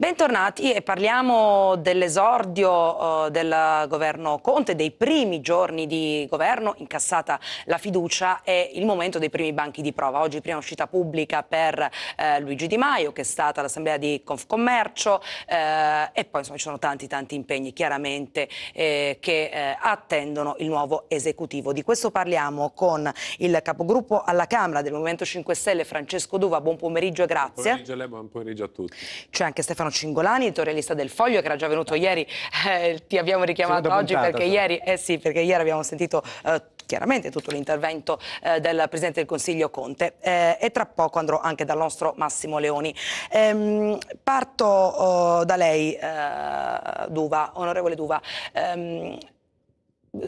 Bentornati e parliamo dell'esordio eh, del governo Conte, dei primi giorni di governo, incassata la fiducia e il momento dei primi banchi di prova. Oggi prima uscita pubblica per eh, Luigi Di Maio che è stata l'assemblea di Confcommercio eh, e poi insomma, ci sono tanti tanti impegni chiaramente eh, che eh, attendono il nuovo esecutivo. Di questo parliamo con il capogruppo alla Camera del Movimento 5 Stelle Francesco Duva. Buon pomeriggio e grazie. Buon pomeriggio a lei, buon pomeriggio a tutti. C'è anche Stefano Stefano Cingolani, torrealista del Foglio, che era già venuto ieri, eh, ti abbiamo richiamato Seconda oggi puntata, perché, cioè. ieri, eh sì, perché ieri, abbiamo sentito eh, chiaramente tutto l'intervento eh, del Presidente del Consiglio Conte eh, e tra poco andrò anche dal nostro Massimo Leoni. Ehm, parto oh, da lei, eh, Duva, onorevole Duva. Ehm,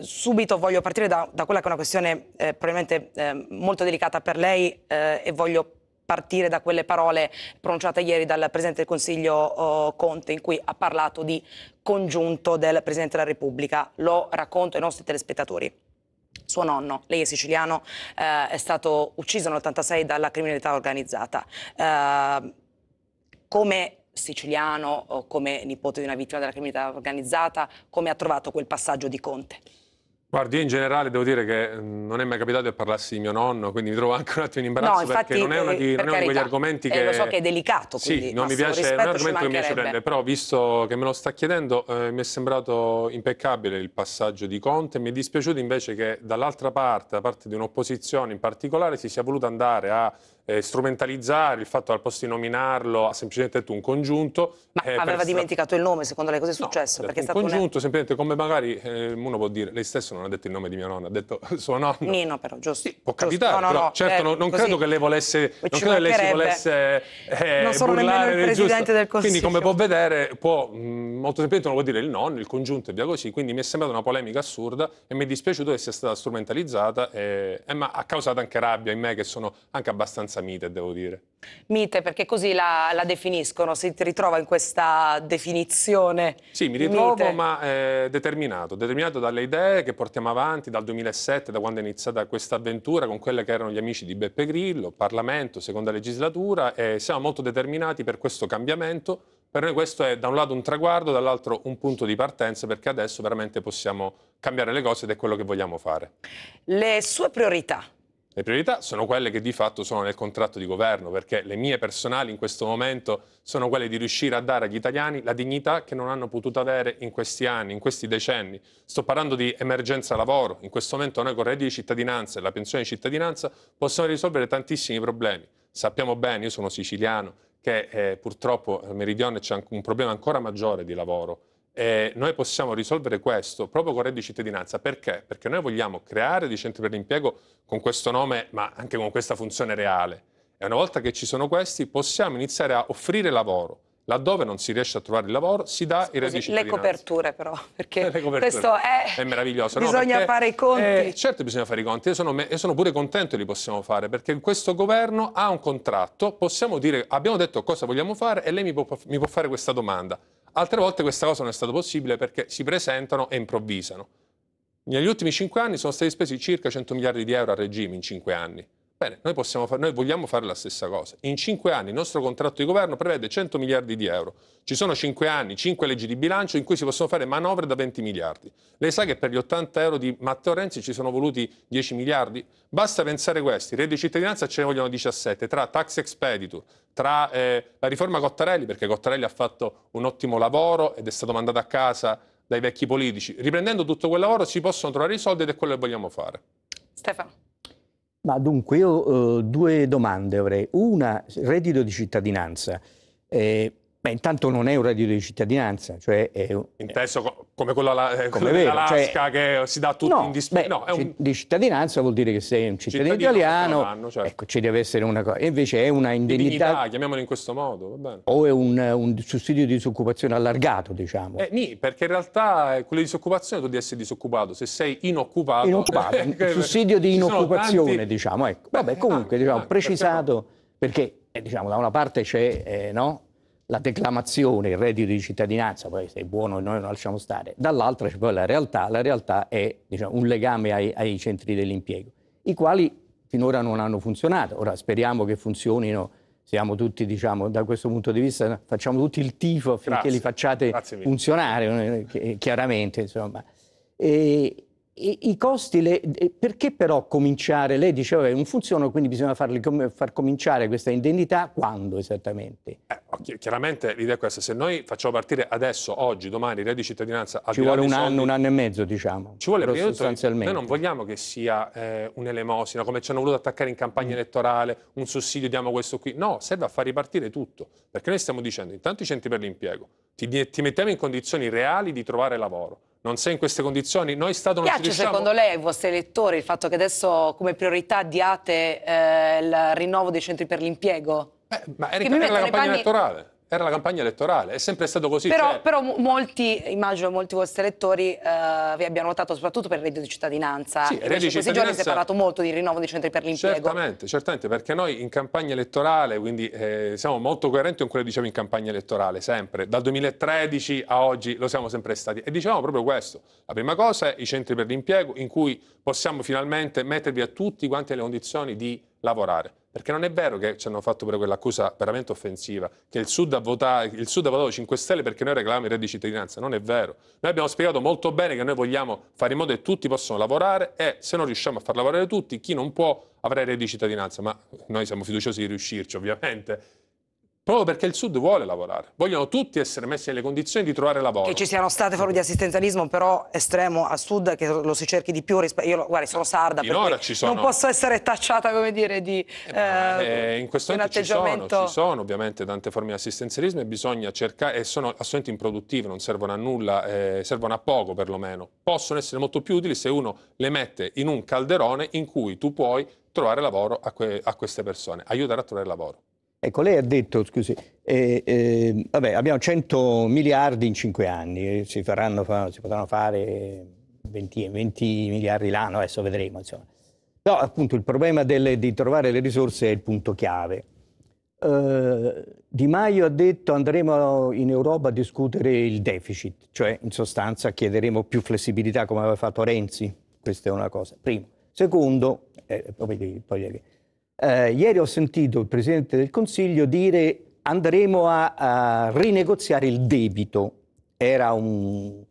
subito voglio partire da, da, quella che è una questione eh, probabilmente eh, molto delicata per lei eh, e voglio partire da quelle parole pronunciate ieri dal Presidente del Consiglio oh, Conte in cui ha parlato di congiunto del Presidente della Repubblica. Lo racconto ai nostri telespettatori. Suo nonno, lei è siciliano, eh, è stato ucciso nell'86 dalla criminalità organizzata. Eh, come siciliano, come nipote di una vittima della criminalità organizzata, come ha trovato quel passaggio di Conte? Guardi, io in generale devo dire che mm, non è mai capitato di parlarsi di mio nonno, quindi mi trovo anche un attimo in imbarazzo no, infatti, eh, perché non è uno di, non è quegli argomenti che... Eh, lo so che è delicato, quindi... Sì, non, mi piace, non è un argomento che mi piace prendere, però visto che me lo sta chiedendo eh, mi è sembrato impeccabile il passaggio di Conte, mi è dispiaciuto invece che dall'altra parte, da parte di un'opposizione in particolare, si sia voluto andare a eh, strumentalizzare il fatto che al posto di nominarlo ha semplicemente detto un congiunto. Ma eh, aveva dimenticato il nome, secondo lei cosa è successo? No, è un congiunto, un... semplicemente come magari eh, uno può dire, lei stesso non ha detto il nome di mia nonna, ha detto suo nonno. Nino però, giusto. Sì, può giusto. capitare, no, no, però, certo non, eh, non credo che lei volesse, non credo che lei si volesse eh, Non sono nemmeno il presidente del Consiglio. Quindi come può vedere, può, mh, mm, molto semplicemente non può dire il nonno, il congiunto e via così, quindi mi è sembrata una polemica assurda e mi è dispiaciuto che sia stata strumentalizzata, eh, eh, ma ha causato anche rabbia in me che sono anche abbastanza abbastanza mite, devo dire. Mite, perché così la, la definiscono, si ritrova in questa definizione. Sì, mi ritrovo, mite. ma eh, determinato, determinato dalle idee che portiamo avanti dal 2007, da quando è iniziata questa avventura con quelle che erano gli amici di Beppe Grillo, Parlamento, seconda legislatura, e siamo molto determinati per questo cambiamento. Per noi questo è da un lato un traguardo, dall'altro un punto di partenza, perché adesso veramente possiamo cambiare le cose ed è quello che vogliamo fare. Le sue priorità le priorità sono quelle che di fatto sono nel contratto di governo, perché le mie personali in questo momento sono quelle di riuscire a dare agli italiani la dignità che non hanno potuto avere in questi anni, in questi decenni. Sto parlando di emergenza lavoro, in questo momento noi con il reddito di cittadinanza e la pensione di cittadinanza possiamo risolvere tantissimi problemi. Sappiamo bene, io sono siciliano, che eh, purtroppo al meridione c'è un problema ancora maggiore di lavoro e noi possiamo risolvere questo proprio con il reddito di cittadinanza. Perché? Perché noi vogliamo creare dei centri per l'impiego con questo nome, ma anche con questa funzione reale. E una volta che ci sono questi, possiamo iniziare a offrire lavoro. Laddove non si riesce a trovare il lavoro, si dà Scusi, il reddito di cittadinanza. Le coperture però, perché coperture. questo è, è meraviglioso. Bisogna no, fare i conti. Eh, certo bisogna fare i conti, io sono, io sono pure contento che li possiamo fare, perché questo governo ha un contratto, possiamo dire, abbiamo detto cosa vogliamo fare e lei mi può, mi può fare questa domanda Altre volte questa cosa non è stata possibile perché si presentano e improvvisano. Negli ultimi 5 anni sono stati spesi circa 100 miliardi di euro a regime in 5 anni. Bene, noi, far, noi, vogliamo fare la stessa cosa. In cinque anni il nostro contratto di governo prevede 100 miliardi di euro. Ci sono cinque anni, cinque leggi di bilancio in cui si possono fare manovre da 20 miliardi. Lei sa che per gli 80 euro di Matteo Renzi ci sono voluti 10 miliardi? Basta pensare questi. Reddito di cittadinanza ce ne vogliono 17, tra tax expeditur, tra eh, la riforma Cottarelli, perché Cottarelli ha fatto un ottimo lavoro ed è stato mandato a casa dai vecchi politici. Riprendendo tutto quel lavoro si possono trovare i soldi ed è quello che vogliamo fare. Stefano. Ma dunque io eh, due domande avrei. Una, reddito di cittadinanza. Eh, Beh, intanto non è un reddito di cittadinanza, cioè è un... Inteso come quello, eh, dell'Alaska cioè, che si dà a tutti no, in dispensa. No, un... di cittadinanza vuol dire che sei un cittadino, cittadino italiano, danno, certo. ecco, ci deve essere una cosa. invece è una indennità... Divinità, chiamiamolo in questo modo, O è un, un, sussidio di disoccupazione allargato, diciamo. Eh, nì, perché in realtà eh, quello di disoccupazione tu devi essere disoccupato, se sei inoccupato... Inoccupato, eh, sussidio di inoccupazione, tanti... diciamo, ecco. Vabbè, eh, comunque, anche, diciamo, anche, precisato, perché, perché eh, diciamo, da una parte c'è, eh, no? la declamazione, il reddito di cittadinanza, poi se è buono noi lo lasciamo stare, dall'altra c'è poi la realtà, la realtà è diciamo, un legame ai, ai centri dell'impiego, i quali finora non hanno funzionato, ora speriamo che funzionino, siamo tutti diciamo da questo punto di vista, facciamo tutti il tifo affinché li facciate funzionare, eh, chiaramente insomma. E, i costi, le, eh, perché però cominciare? Lei diceva che non funzionano, quindi bisogna farli, far cominciare questa indennità quando esattamente? Eh, oh, chiaramente l'idea è questa, se noi facciamo partire adesso, oggi, domani, il reddito di cittadinanza... Ci vuole un soldi, anno, un anno e mezzo diciamo. Ci vuole, perché sostanzialmente. noi non vogliamo che sia eh, un'elemosina, come ci hanno voluto attaccare in campagna mm. elettorale, un sussidio diamo questo qui. No, serve a far ripartire tutto, perché noi stiamo dicendo intanto i centri per l'impiego, ti, ti metteva in condizioni reali di trovare lavoro non sei in queste condizioni, noi Stato non Piace ci riusciamo... secondo lei ai vostri elettori il fatto che adesso come priorità diate eh, il rinnovo dei centri per l'impiego? Beh, ma Erika, era campagna panni... elettorale. Era la campagna elettorale, è sempre stato così. Però, cioè... però molti, immagino molti vostri elettori eh, vi abbiano votato soprattutto per il reddito di cittadinanza. Sì, reddito di cittadinanza... questi giorni si è parlato molto di rinnovo dei centri per l'impiego. Certamente, certamente, perché noi in campagna elettorale, quindi eh, siamo molto coerenti con quello che diciamo in campagna elettorale, sempre. Dal 2013 a oggi lo siamo sempre stati. E diciamo proprio questo. La prima cosa è i centri per l'impiego in cui possiamo finalmente mettervi a tutti quanti le condizioni di lavorare perché non è vero che ci hanno fatto pure quell'accusa veramente offensiva, che il Sud ha votato, il Sud ha votato 5 Stelle perché noi reclamiamo il reddito di cittadinanza. Non è vero. Noi abbiamo spiegato molto bene che noi vogliamo fare in modo che tutti possano lavorare e se non riusciamo a far lavorare tutti, chi non può avrà il reddito di cittadinanza. Ma noi siamo fiduciosi di riuscirci, ovviamente Proprio perché il Sud vuole lavorare, vogliono tutti essere messi nelle condizioni di trovare lavoro. Che ci siano state forme di assistenzialismo però estremo al Sud che lo si cerchi di più rispetto... Io guarda, sono sarda, Finora ci sono... non posso essere tacciata come dire di... Eh, eh, eh, in questo momento atteggiamento... ci, sono, ci sono ovviamente tante forme di assistenzialismo e bisogna cercare, e sono assolutamente improduttive, non servono a nulla, eh, servono a poco perlomeno. Possono essere molto più utili se uno le mette in un calderone in cui tu puoi trovare lavoro a, que a queste persone, aiutare a trovare lavoro. Ecco, lei ha detto, scusi, eh, eh, vabbè, abbiamo 100 miliardi in 5 anni, eh, si, faranno, si potranno fare 20, 20 miliardi l'anno, adesso vedremo, insomma. No, appunto, il problema delle, di trovare le risorse è il punto chiave. Eh, di Maio ha detto andremo in Europa a discutere il deficit, cioè in sostanza chiederemo più flessibilità come aveva fatto Renzi, questa è una cosa, primo. Secondo, eh, poi, poi eh, ieri ho sentito il Presidente del Consiglio dire andremo a, a rinegoziare il debito. Era un,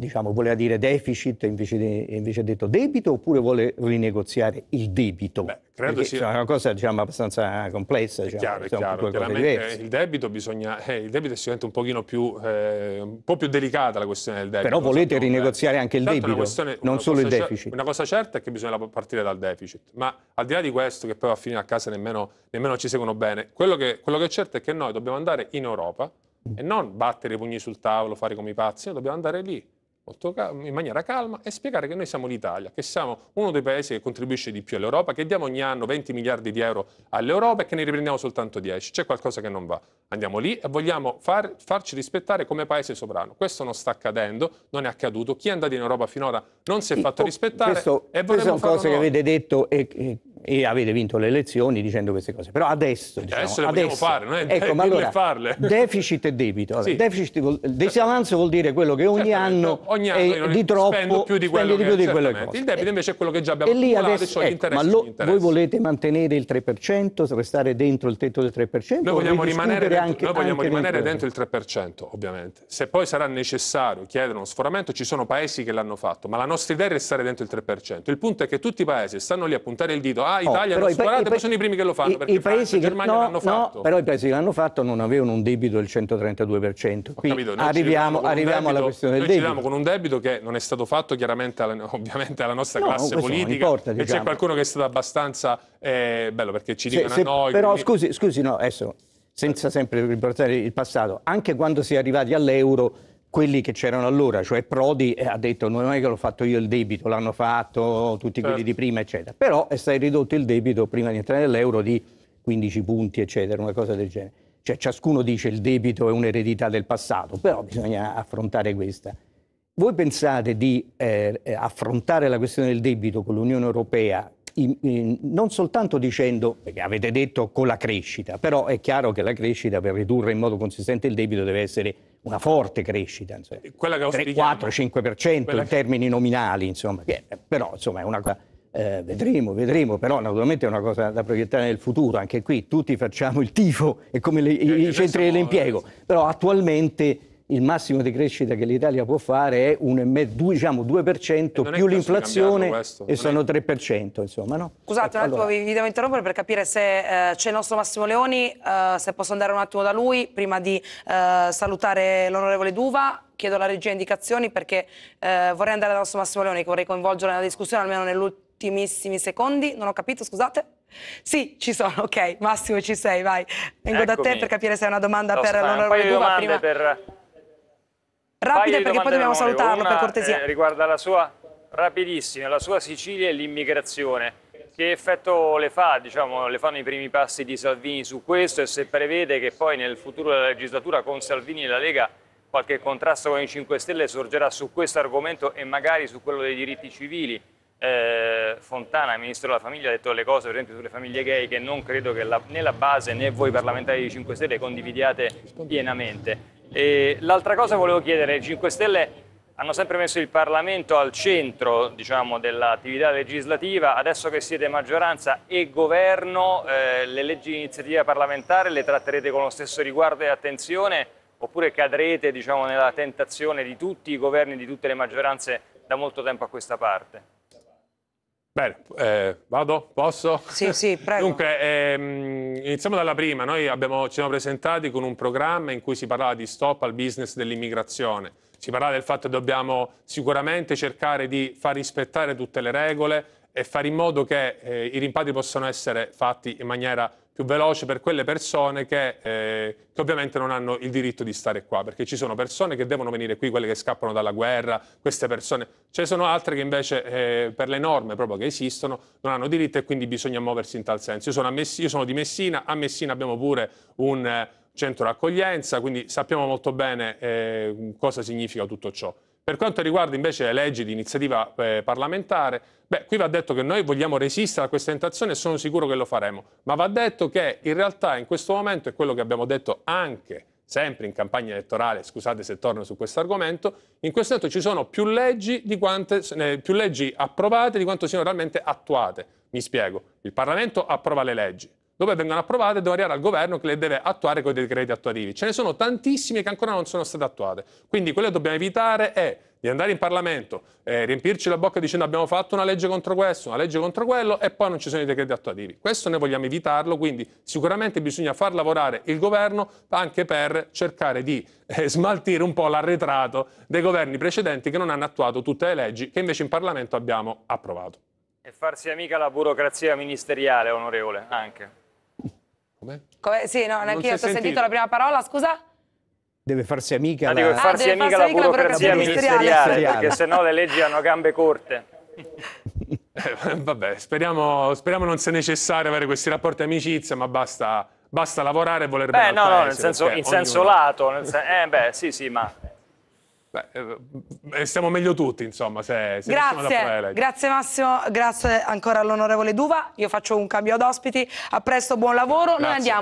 diciamo, voleva dire deficit invece, de, invece detto debito oppure vuole rinegoziare il debito? Beh, credo sia cioè, una cosa diciamo, abbastanza complessa. Diciamo, chiaro, chiaro. Chiaramente il debito, bisogna, eh, il debito, è sicuramente un, pochino più, eh, un po' più delicata la questione del debito. Però volete so, eh. rinegoziare eh, anche il certo, debito, una non solo il deficit. Una cosa certa è che bisogna partire dal deficit, ma al di là di questo che poi va a finire a casa nemmeno, nemmeno ci seguono bene, quello che, quello che è certo è che noi dobbiamo andare in Europa mm. e non battere i pugni sul tavolo, fare come i pazzi, dobbiamo andare lì in maniera calma e spiegare che noi siamo l'Italia, che siamo uno dei paesi che contribuisce di più all'Europa, che diamo ogni anno 20 miliardi di euro all'Europa e che ne riprendiamo soltanto 10. C'è qualcosa che non va. Andiamo lì e vogliamo far, farci rispettare come paese sovrano. Questo non sta accadendo, non è accaduto. Chi è andato in Europa finora non si è sì, fatto oh, rispettare. Questo, e queste sono cose che avete detto e, e e avete vinto le elezioni dicendo queste cose. Però adesso, diciamo, adesso, adesso fare, non è ecco, ma allora, farle. deficit e debito. Allora, sì. deficit vuol, disavanzo vuol dire quello che ogni anno, ogni anno è di troppo, spendo più di quello, che, più di quello che Il debito invece è quello che già abbiamo fatto. e, lì adesso, cioè ecco, ma lo, voi volete mantenere il 3%, restare dentro il tetto del 3%? Noi vogliamo rimanere, dentro, anche, noi vogliamo rimanere dentro il 3%, ovviamente. Se poi sarà necessario chiedere uno sforamento, ci sono paesi che l'hanno fatto, ma la nostra idea è restare dentro il 3%. Il punto è che tutti i paesi stanno lì a puntare il dito fa, oh, Italia, oh, Russia, guardate, poi sono i primi che lo fanno, perché i Francia, che, Germania no, l'hanno fatto. No, però i paesi che l'hanno fatto non avevano un debito del 132%. Qui capito, arriviamo, arriviamo debito, alla questione del debito. Noi ci con un debito che non è stato fatto chiaramente alla, ovviamente alla nostra no, classe politica importa, diciamo. e c'è diciamo. qualcuno che è stato abbastanza eh, bello perché ci dicono se, a noi... Però quindi... scusi, scusi, no, adesso senza sempre riportare il passato, anche quando si è arrivati all'euro quelli che c'erano allora, cioè Prodi eh, ha detto non è che l'ho fatto io il debito, l'hanno fatto tutti quelli di certo. prima, eccetera. Però è stato ridotto il debito prima di entrare nell'euro di 15 punti, eccetera, una cosa del genere. Cioè ciascuno dice il debito è un'eredità del passato, però bisogna affrontare questa. Voi pensate di eh, eh, affrontare la questione del debito con l'Unione Europea in, in, non soltanto dicendo, perché avete detto con la crescita, però è chiaro che la crescita per ridurre in modo consistente il debito deve essere una forte crescita, insomma, 4-5% eh, in termini nominali, insomma, che, eh, però insomma è una cosa... Eh, vedremo, vedremo, però naturalmente è una cosa da proiettare nel futuro, anche qui tutti facciamo il tifo, è come le, eh, i centri dell'impiego, però attualmente il massimo di crescita che l'Italia può fare è 1,5, diciamo 2% più l'inflazione e sono 3%, insomma, no? Scusate, ecco, allora. vi, devo interrompere per capire se eh, c'è il nostro Massimo Leoni, eh, se posso andare un attimo da lui prima di eh, salutare l'onorevole Duva chiedo alla regia indicazioni perché eh, vorrei andare dal nostro Massimo Leoni, che vorrei coinvolgere nella discussione almeno negli ultimissimi secondi. Non ho capito, scusate. Sì, ci sono, ok. Massimo ci sei, vai. Vengo Eccomi. da te per capire se hai una domanda no, per l'onorevole Duva. Prima... Per Rapide perché poi dobbiamo nuove. salutarlo Una, per cortesia. Eh, riguarda la sua, rapidissima, la sua Sicilia e l'immigrazione. Che effetto le fa, diciamo, le fanno i primi passi di Salvini su questo e se prevede che poi nel futuro della legislatura con Salvini e la Lega qualche contrasto con i 5 Stelle sorgerà su questo argomento e magari su quello dei diritti civili. Eh, Fontana, ministro della famiglia, ha detto le cose per esempio sulle famiglie gay che non credo che la, né la base né voi parlamentari di 5 Stelle condividiate pienamente. E l'altra cosa volevo chiedere, i 5 Stelle hanno sempre messo il Parlamento al centro diciamo, dell'attività legislativa, adesso che siete maggioranza e governo, eh, le leggi di iniziativa parlamentare le tratterete con lo stesso riguardo e attenzione oppure cadrete diciamo, nella tentazione di tutti i governi, di tutte le maggioranze da molto tempo a questa parte? Bene, eh, vado? Posso? Sì, sì, prego. Dunque, ehm, iniziamo dalla prima. Noi abbiamo, ci siamo presentati con un programma in cui si parlava di stop al business dell'immigrazione. Si parlava del fatto che dobbiamo sicuramente cercare di far rispettare tutte le regole e fare in modo che eh, i rimpatri possano essere fatti in maniera più veloce per quelle persone che, eh, che, ovviamente non hanno il diritto di stare qua, perché ci sono persone che devono venire qui, quelle che scappano dalla guerra, queste persone, ce ne sono altre che invece eh, per le norme proprio che esistono non hanno diritto e quindi bisogna muoversi in tal senso. Io sono, Messina, io sono di Messina, a Messina abbiamo pure un eh, centro d'accoglienza, quindi sappiamo molto bene eh, cosa significa tutto ciò. Per quanto riguarda invece le leggi di iniziativa eh, parlamentare, beh, qui va detto che noi vogliamo resistere a questa tentazione e sono sicuro che lo faremo, ma va detto che in realtà in questo momento è quello che abbiamo detto anche sempre in campagna elettorale, scusate se torno su questo argomento, in questo momento ci sono più leggi, quante, eh, più leggi approvate di quanto siano realmente attuate. Mi spiego, il Parlamento approva le leggi, dove vengono approvate e arrivare al governo che le deve attuare con i decreti attuativi. Ce ne sono tantissime che ancora non sono state attuate. Quindi quello che dobbiamo evitare è di andare in Parlamento, eh, riempirci la bocca dicendo abbiamo fatto una legge contro questo, una legge contro quello e poi non ci sono i decreti attuativi. Questo noi vogliamo evitarlo, quindi sicuramente bisogna far lavorare il governo anche per cercare di eh, smaltire un po' l'arretrato dei governi precedenti che non hanno attuato tutte le leggi che invece in Parlamento abbiamo approvato. E farsi amica la burocrazia ministeriale, onorevole, anche. Come? Come? Sì, no, neanche io ho sentito la prima parola, scusa? Deve farsi amica no, la... Dico, farsi ah, amica, farsi la, burocrazia ministeriale, ministeriale perché sennò le leggi hanno gambe corte. eh, vabbè, speriamo, speriamo, non sia necessario avere questi rapporti amicizia, ma basta, basta lavorare e voler bene beh, no, no, nel senso, in ognuno... senso lato. Nel sen eh, beh, sì, sì, ma Beh, eh, mm, stiamo meglio tutti, insomma, se, se grazie, grazie Massimo, grazie ancora all'onorevole Duva. Io faccio un cambio ad ospiti. A presto, buon lavoro. Grazie. Noi andiamo.